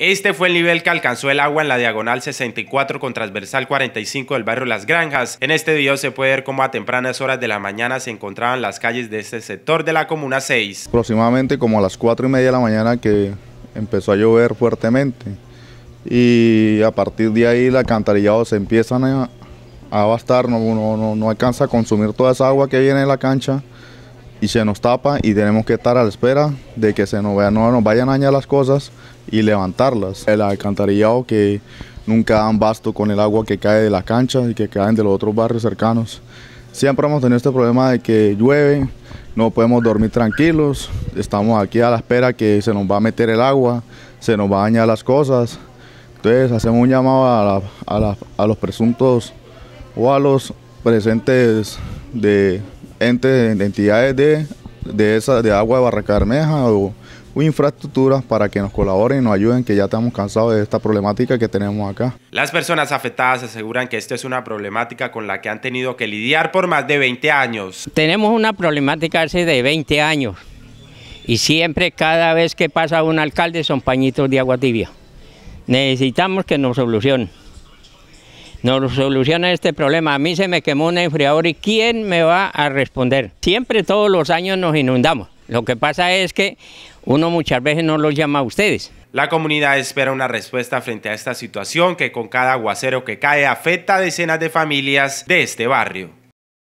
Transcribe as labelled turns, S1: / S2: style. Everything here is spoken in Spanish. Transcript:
S1: Este fue el nivel que alcanzó el agua en la diagonal 64 con transversal 45 del barrio Las Granjas. En este video se puede ver cómo a tempranas horas de la mañana se encontraban las calles de este sector de la Comuna 6.
S2: Aproximadamente como a las 4 y media de la mañana que empezó a llover fuertemente y a partir de ahí el alcantarillado se empiezan a, bastar, no, no alcanza a consumir toda esa agua que viene de la cancha y se nos tapa y tenemos que estar a la espera de que se nos, no nos vayan a dañar las cosas y levantarlas. El alcantarillado que nunca dan basto con el agua que cae de la cancha y que caen de los otros barrios cercanos. Siempre hemos tenido este problema de que llueve, no podemos dormir tranquilos, estamos aquí a la espera que se nos va a meter el agua, se nos va a dañar las cosas. Entonces hacemos un llamado a los presuntos o a los presentes de, entre entidades de, esa, de agua de Barraca Bermeja o, infraestructuras para que nos colaboren y nos ayuden, que ya estamos cansados de esta problemática que tenemos acá.
S1: Las personas afectadas aseguran que esta es una problemática con la que han tenido que lidiar por más de 20 años.
S3: Tenemos una problemática hace de 20 años y siempre cada vez que pasa un alcalde son pañitos de agua tibia. Necesitamos que nos solucionen nos soluciona este problema. A mí se me quemó un enfriador y ¿quién me va a responder? Siempre todos los años nos inundamos. Lo que pasa es que uno muchas veces no los llama a ustedes. La comunidad
S1: espera una respuesta frente a esta situación que con cada aguacero que cae afecta a decenas de familias de este barrio.